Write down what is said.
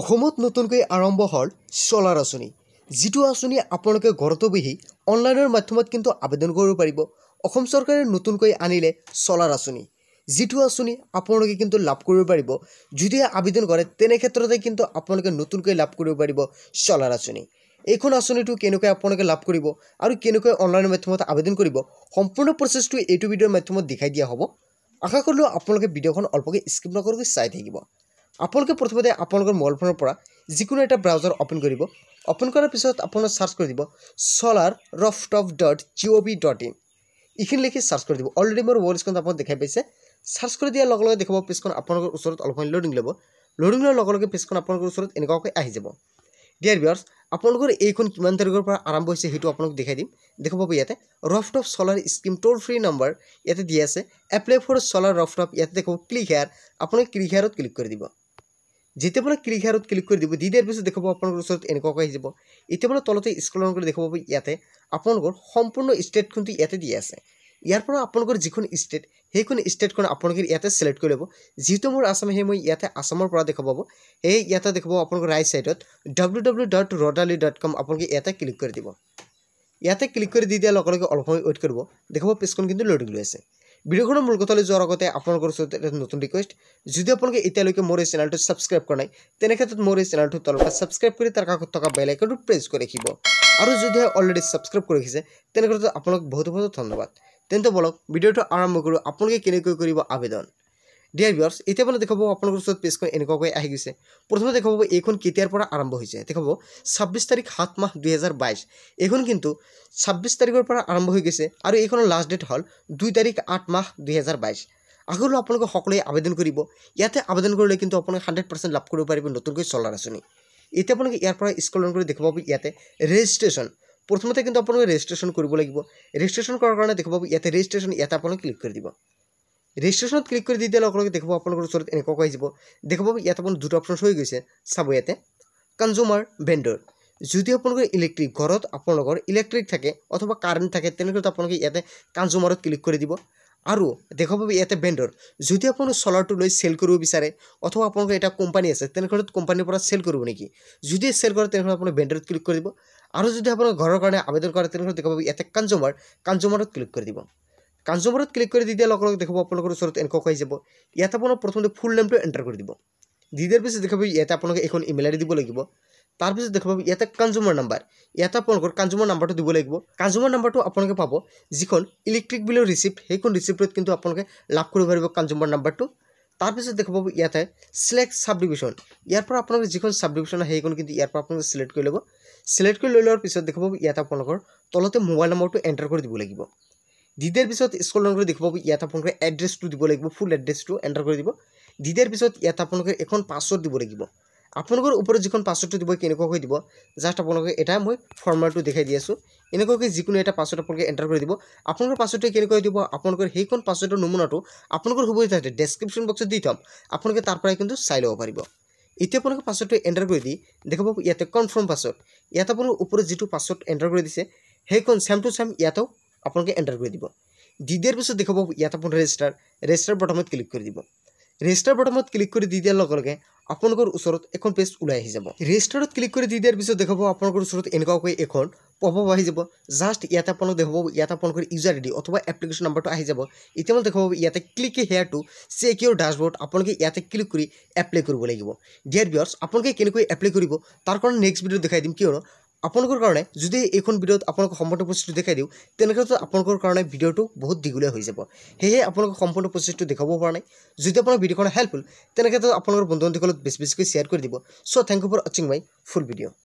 অসমত নতুনকৈ আৰম্ভ হ'ল চ'লাৰ আঁচনি যিটো আঁচনি আপোনালোকে ঘৰতো বহি অনলাইনৰ মাধ্যমত কিন্তু আবেদন কৰিব পাৰিব অসম চৰকাৰে নতুনকৈ আনিলে চ'লাৰ আঁচনি যিটো আঁচনি আপোনালোকে কিন্তু লাভ কৰিব পাৰিব যদিহে আবেদন কৰে তেনে ক্ষেত্ৰতে কিন্তু আপোনালোকে নতুনকৈ লাভ কৰিব পাৰিব চ'লাৰ আঁচনি এইখন আঁচনিটো কেনেকৈ আপোনালোকে লাভ কৰিব আৰু কেনেকৈ অনলাইনৰ মাধ্যমত আবেদন কৰিব সম্পূৰ্ণ প্ৰচেছটো এইটো ভিডিঅ'ৰ মাধ্যমত দেখাই দিয়া হ'ব আশা কৰিলোঁ আপোনালোকে ভিডিঅ'খন অলপকৈ স্কিপ নকৰাকৈ চাই থাকিব আপোনালোকে প্ৰথমতে আপোনালোকৰ মোবাইল ফোনৰ পৰা যিকোনো এটা ব্ৰাউজাৰ অ'পেন কৰিব অ'পেন কৰাৰ পিছত আপোনাৰ চাৰ্চ কৰি দিব solar rooftop dot G O' B dot in এইখিনি লিখি চাৰ্চ কৰি দিব অলৰেডি মোৰ মোবাইল স্ক্ৰীণত আপোনাক দেখাই পাইছে চাৰ্চ কৰি দিয়াৰ লগে লগে দেখাব পিছখন আপোনালোকৰ ওচৰত অলপমান লৈ ল'ব লৈ দিলে লগে লগে পিছখন আপোনালোকৰ ওচৰত এনেকুৱাকৈ আহি যাব ডিয়াৰ ভিয়াৰ্ছ আপোনালোকৰ এইখন কিমান তাৰিখৰ পৰা আৰম্ভ হৈছে সেইটো আপোনালোক দেখাই দিম দেখা পাব ইয়াতে rooftop solar scheme toll free number ইয়াতে দিয়া আছে এপ্লাই ফৰ চলাৰ ৰফ ইয়াতে দেখাব ক্লিক হেয়াৰ আপোনালোকে ক্লিক হেয়াৰত ক্লিক কৰি দিব যেতিয়া আপোনাৰ ক্লিক হেয়াৰত ক্লিক কৰি দিব দি দিয়াৰ পিছত দেখুৱাব আপোনালোকৰ ওচৰত এনেকুৱাকৈ আহি যাব এতিয়া মানে তলতে স্কুল কৰি দেখুৱাব ইয়াতে আপোনালোকৰ সম্পূৰ্ণ ষ্টেটখনটো ইয়াতে দিয়া আছে ইয়াৰ পৰা আপোনালোকৰ যিখন ষ্টেট সেইখন ষ্টেটখন আপোনালোকে ইয়াতে ছিলেক্ট কৰি ল'ব যিটো মোৰ আছাম সেই মই ইয়াতে আছামৰ পৰা দেখুৱাব সেই ইয়াতে দেখুৱাব আপোনালোকৰ ৰাইট ছাইডত ডাব্লিউ ডাব্লিউ ডট ৰডালি ডট কম আপোনালোকে ইয়াতে ক্লিক কৰি দিব ইয়াতে ক্লিক কৰি দি দিয়াৰ লগে লগে অলপ সময় ৱেইট কৰিব দেখুৱাব পেজখন কিন্তু লৈ লৈ আছে ভিডিওখনৰ মূল কথালৈ যোৱাৰ আগতে আপোনালোকৰ ওচৰত এটা নতুন ৰিকুৱেষ্ট যদি আপোনালোকে এতিয়ালৈকে মোৰ এই চেনেলটো ছাবস্ক্ৰাইব কৰা নাই তেনে ক্ষেত্ৰত মোৰ এই চেনেলটো তলৰ ছাবস্ক্ৰাইব কৰি তাৰ কাষত থকা বেল আইকনটো প্ৰেছ কৰি ৰাখিব আৰু যদিহে অলৰেডি ছাবস্ক্ৰাইব কৰি ৰাখিছে তেনে ক্ষেত্ৰত আপোনালোকক বহুত বহুত ধন্যবাদ তেন্তে বলক ভিডিঅ'টো আৰম্ভ কৰোঁ আপোনালোকে কেনেকৈ কৰিব আবেদন ডিয়াৰ ভিউৰ্ছ এতিয়া মানে দেখা পাব আপোনালোকৰ ওচৰত পেজখন এনেকুৱাকৈ আহি গৈছে প্ৰথমে দেখা পাব এইখন কেতিয়াৰ পৰা আৰম্ভ হৈছে দেখা পাব ছাব্বিছ তাৰিখ সাত মাহ দুহেজাৰ বাইছ এইখন কিন্তু ছাব্বিছ তাৰিখৰ পৰা আৰম্ভ হৈ গৈছে আৰু এইখনৰ লাষ্ট ডেট হ'ল দুই তাৰিখ আঠ মাহ দুহেজাৰ বাইছ আগলৈ আপোনালোকে সকলোৱে আবেদন কৰিব ইয়াতে আবেদন কৰিলে কিন্তু আপোনালোকে হাণ্ড্ৰেড পাৰ্চেণ্ট লাভ কৰিব পাৰিব নতুনকৈ চলাৰ আঁচনি এতিয়া আপোনালোকে ইয়াৰ পৰা স্কুল লোন কৰি দেখা পাব ইয়াতে ৰেজিষ্ট্ৰেশ্যন প্ৰথমতে কিন্তু আপোনালোকে ৰেজিষ্ট্ৰেশ্যন কৰিব লাগিব ৰেজিষ্ট্ৰেশ্যন কৰাৰ কাৰণে দেখা ইয়াতে ৰেজিষ্ট্ৰেশ্যন ইয়াতে আপোনালোকে ক্লিক কৰি দিব ৰেজিষ্ট্ৰেশ্যনত ক্লিক কৰি দি দিয়ে লগে লগে দেখিব আপোনালোকৰ ওচৰত এনেকুৱা কৈ আহিব দেখিব ইয়াত আপোনাৰ দুটা অপশ্যন হৈ গৈছে চাব ইয়াতে কনজুমাৰ ভেণ্ডৰ যদি আপোনালোকৰ ইলেক্ট্ৰিক ঘৰত আপোনালোকৰ ইলেক্ট্ৰিক থাকে অথবা কাৰেণ্ট থাকে তেনেকৈ আপোনালোকে ইয়াতে কনজুমাৰত ক্লিক কৰি দিব আৰু দেখা পাব ইয়াতে ভেণ্ডৰ যদি আপোনালোকে চ'লাৰটো লৈ চেল কৰিব বিচাৰে অথবা আপোনালোকৰ এটা কোম্পানী আছে তেনেক্ষেত্ৰত কোম্পানীৰ পৰা চেল কৰিব নেকি যদি চেল কৰে তেনেহ'লে আপোনালোকে ভেণ্ডৰত ক্লিক কৰি দিব আৰু যদি আপোনালোকে ঘৰৰ কাৰণে আবেদন কৰে তেনেহ'লে দেখা ইয়াতে কনজুমাৰ কনজুমাৰত ক্লিক কৰি দিব কাঞ্জবৰত ক্লিক কৰি দি দিয়াৰ লগ লগে দেখিব আপোনালোকৰ ওচৰত এনেকুৱা হৈ যাব ইয়াত আপোনাৰ প্ৰথমতে ফুল নেমটো এণ্টাৰ কৰি দিব দি দিয়াৰ পিছত দেখাব পাব ইয়াতে আপোনালোকে এইখন ইমেইল আই দিব লাগিব তাৰপিছত দেখা পাব ইয়াতে কনজুমাৰ নাম্বাৰ ইয়াত আপোনালোকৰ কনজুমাৰ নাম্বাৰটো দিব লাগিব কনজুমাৰ নাম্বাৰটো আপোনালোকে পাব যিখন ইলেক্ট্ৰিক বিলৰ ৰিচিপ্ট সেইখন ৰিচিপ্টত কিন্তু আপোনালোকে লাভ কৰিব পাৰিব কনজুমাৰ নাম্বাৰটো তাৰপিছত দেখা পাব ইয়াতে চিলেক্ট চাব ডিভিশ্যন ইয়াৰ পৰা আপোনালোকে যিখন চাব ডিভিশ্যন আছে সেইখন কিন্তু ইয়াৰ পৰা আপোনালোকে চিলেক্ট কৰি ল'ব চিলেক্ট কৰি লৈ লোৱাৰ পিছত দেখা পাব ইয়াতে আপোনালোকৰ তলতে মোবাইল নম্বৰটো এণ্টাৰ কৰি দিব লাগিব দিদেৰ পিছত স্কুল নামটো দেখিব ইয়াত আপোনালোকে এড্ৰেছটো দিব লাগিব ফুল এড্ৰেছটো এণ্টাৰ কৰি দিব দিদেৰ পিছত ইয়াত আপোনালোকে এখন পাছৱৰ্ড দিব লাগিব আপোনালোকৰ ওপৰত যিখন পাছৱৰ্ডটো দিব কেনেকুৱাকৈ দিব জাষ্ট আপোনালোকে এটা মই ফৰ্মেলটো দেখাই দি আছোঁ এনেকুৱাকৈ যিকোনো এটা পাছৱৰ্ড আপোনালোকে এণ্টাৰ কৰি দিব আপোনালোকৰ পাছৱৰ্ডটো কেনেকৈ দিব আপোনালোকৰ সেইখন পাছৱৰ্ডৰ নমুনাটো আপোনালোকৰ হ'ব ডেছক্ৰিপশ্যন বক্সত দি থ'ম আপোনালোকে তাৰ পৰাই কিন্তু চাই ল'ব পাৰিব এতিয়া আপোনালোকে পাছৱৰ্ডটো এণ্টাৰ কৰি দি দেখাব ইয়াতে কনফাৰ্ম পাছৱৰ্ড ইয়াত আপোনালোকৰ ওপৰত যিটো পাছৱৰ্ড এণ্টাৰ কৰি দিছে সেইখন চেম টু চেম ইয়াতো আপোনালোকে এণ্টাৰ কৰি দিব দি দিয়াৰ পিছত দেখুৱাব ইয়াত আপোনাৰ ৰেজিষ্টাৰ ৰেজিষ্টাৰ বটমত ক্লিক কৰি দিব ৰেজিষ্টাৰ বটমত ক্লিক কৰি দি দিয়াৰ লগে লগে আপোনালোকৰ ওচৰত এখন পেজ ওলাই আহি যাব ৰেজিষ্টাৰত ক্লিক কৰি দি দিয়াৰ পিছত দেখাব আপোনালোকৰ ওচৰত এনেকুৱাকৈ এখন পপআপ আহি যাব জাষ্ট ইয়াতে আপোনালোকে দেখুৱাব ইয়াত আপোনালোকৰ ইউজাৰ আই ডি অথবা এপ্লিকেশ্যন নাম্বাৰটো আহি যাব এতিয়া মানে দেখাব ইয়াতে click here to check your dashboard আপোনালোকে ইয়াতে ক্লিক কৰি এপ্লাই কৰিব লাগিব ডিয়াৰ বিয়াৰ্ছ আপোনালোকে কেনেকৈ এপ্লাই কৰিব তাৰ কাৰণে নেক্সট ভিডিঅ' দেখাই দিম কিয়নো আপোনালোকৰ কাৰণে যদি এইখন ভিডিঅ'ত আপোনালোকক সম্পূৰ্ণ পৰিস্থিতিটো দেখাই দিওঁ তেনেক্ষেত্ৰত আপোনালোকৰ কাৰণে ভিডিঅ'টো বহুত দীঘলীয়া হৈ যাব সেয়েহে আপোনালোকক সম্পূৰ্ণ পৰিস্থিতিটো দেখাব পৰা নাই যদি আপোনাৰ ভিডিঅ'খন হেল্পফুল তেনেক্ষেত্ৰত আপোনালোকৰ বন্ধু বান্ধৱীসকলক বেছি বেছিকৈ শ্বেয়াৰ কৰি দিব চ' থেংক ইউ ফৰ ৱাটচিং মাই ফুল ভিডিঅ'